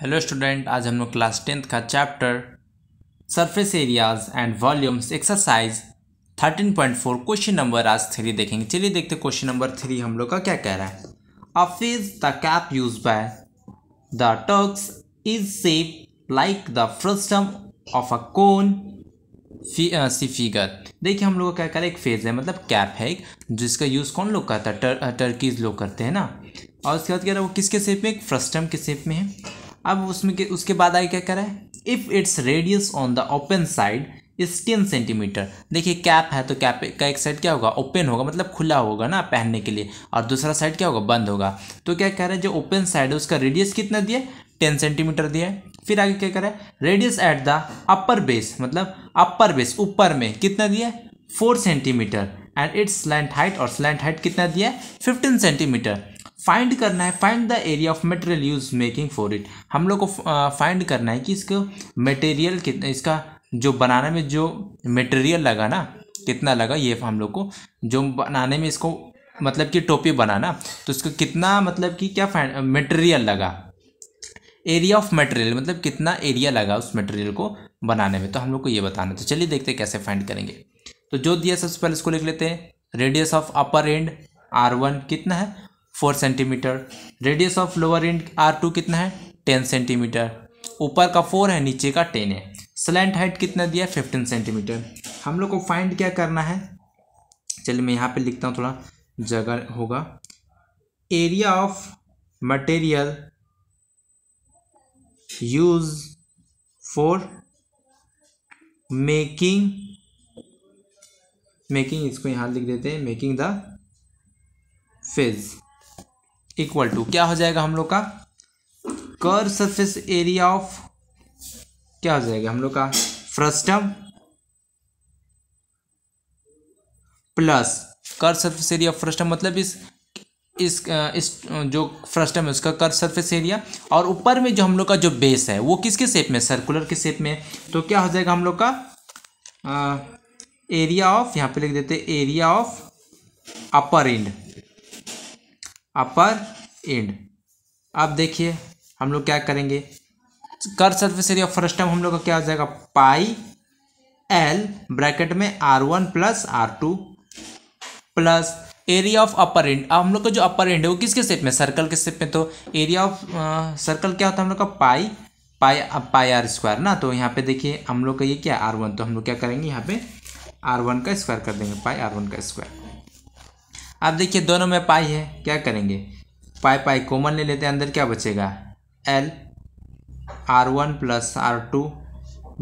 hello student आज हम लोग क्लास टेंथ का chapter surface areas and volumes exercise 13.4 question number आज थ्री देखेंगे चलिए देखते क्वेश्चन नंबर थ्री हम लोग का क्या कह रहा है a fez the cap used by the Turks is shaped like the frustum of a cone फी, आ, सी फिगर देखिए हम लोग का क्या कह रहे हैं एक फेज है मतलब कैप है एक जिसका यूज़ कौन लोग करता है टर्कीज uh, लोग करते हैं ना और उसके बाद कह रहा है वो किसके सेप में एक फ्रस्टम के सेप में है अब उसमें के उसके बाद आगे क्या करें if its radius on the open side is ten centimetre देखिए कैप है तो कैप का एक साइड क्या होगा ओपन होगा मतलब खुला होगा ना पहनने के लिए और दूसरा साइड क्या होगा बंद होगा तो क्या कह रहे हैं जो ओपन साइड है उसका रेडियस कितना दिया टेन सेंटीमीटर दिया है फिर आगे क्या करें radius at the upper base मतलब अपर बेस ऊपर में कितना दिया four centimetre and its slant height और स्लैंट हाइट कितना दिया है फिफ्टीन सेंटीमीटर फाइंड करना है find the area of material use making for it हम लोग को फाइंड करना है कि इसको मटेरियल कितना इसका जो बनाने में जो मटेरियल लगा ना कितना लगा ये हम लोग को जो बनाने में इसको मतलब कि टोपी बनाना तो इसको कितना मतलब कि क्या मटेरियल लगा एरिया ऑफ मटेरियल मतलब कितना एरिया लगा उस मटेरियल को बनाने में तो हम लोग को ये बताना तो चलिए देखते हैं कैसे फाइंड करेंगे तो जो दिया सबसे पहले इसको लिख लेते हैं radius of upper end R one कितना है four centimetre radius of lower end R two कितना है टेन सेंटीमीटर ऊपर का फोर है नीचे का टेन है स्लेंट हाइट कितना दिया है फिफ्टीन सेंटीमीटर हम लोग को फाइंड क्या करना है चलिए मैं यहाँ पे लिखता हूँ थोड़ा जगह होगा area of material use for making making इसको यहाँ लिख देते हैं making the phase equal to क्या हो जाएगा हम लोग का कर सरफेस एरिया ऑफ क्या हो जाएगा हम लोग का फ्रस्टम प्लस कर सरफेस एरिया ऑफ फ्रस्टम मतलब इस इस इस जो फ्रस्टम है उसका कर सरफेस एरिया और ऊपर में जो हम लोग का जो बेस है वो किसके शेप में सर्कुलर के शेप में तो क्या हो जाएगा हम लोग का आ, एरिया ऑफ यहाँ पे लिख देते area of upper end upper end अब देखिए हम लोग क्या करेंगे कर सर्फेस एरिया फर्स्ट टाइम हम लोग का क्या हो जाएगा पाई एल ब्रैकेट में R one plus R two plus area of upper end अब हम लोग का जो अपर एंड है वो किसके सेप में सर्कल के सेप में तो एरिया ऑफ सर्कल क्या होता है हम लोग का पाई पाई पाई आर स्क्वायर ना तो यहाँ पे देखिए हम लोग का ये क्या आर वन तो हम लोग क्या करेंगे यहाँ पे आर वन का स्क्वायर कर देंगे पाई आर वन का स्क्वायर अब देखिए दोनों में पाई है क्या करेंगे पाई पाई कॉमन ले लेते हैं अंदर क्या बचेगा L R one plus R two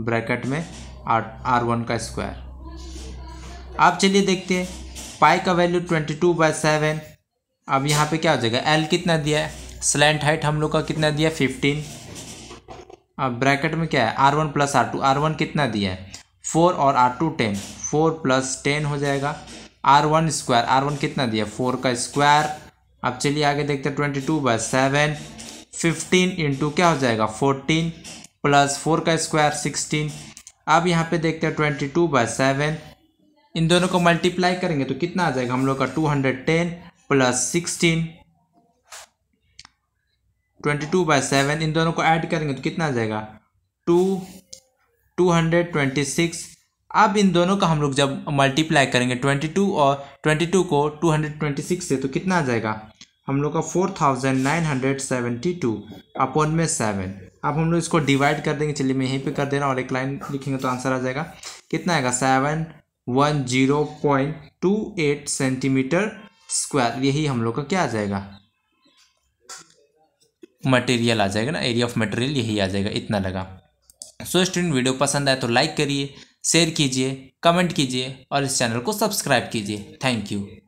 bracket में आर आर वन का स्क्वायर अब चलिए देखते हैं पाई का value twenty two by seven अब यहाँ पे क्या हो जाएगा एल कितना दिया है स्लेंट हाइट हम लोग का कितना दिया फिफ्टीन अब ब्रैकेट में क्या है R one plus R two R one कितना दिया है फोर और R two ten four plus ten हो जाएगा R one square R one कितना दिया फोर का स्क्वायर अब चलिए आगे देखते हैं twenty two by seven fifteen into क्या हो जाएगा फोर्टीन प्लस फोर का स्क्वायर सिक्सटीन अब यहाँ पे देखते हैं ट्वेंटी टू बाय सेवन इन दोनों को मल्टीप्लाई करेंगे तो कितना आ जाएगा हम लोग का two hundred ten plus sixteen twenty two by seven इन दोनों को ऐड करेंगे तो कितना आ जाएगा two two hundred twenty six अब इन दोनों का हम लोग जब मल्टीप्लाई करेंगे 22 और 22 को 226 से तो कितना आ जाएगा हम लोग का 4972 अपॉन में सेवन अब हम लोग इसको डिवाइड कर देंगे चलिए मैं यहीं पे कर दे रहा हूँ और एक लाइन लिखेंगे तो आंसर आ जाएगा कितना आएगा seven one zero point two eight centimetre square यही हम लोग का क्या आ जाएगा मटेरियल आ जाएगा ना एरिया ऑफ मटेरियल यही आ जाएगा इतना लगा सो so, स्टूडेंट वीडियो पसंद आए तो लाइक करिए शेयर कीजिए कमेंट कीजिए और इस चैनल को सब्सक्राइब कीजिए थैंक यू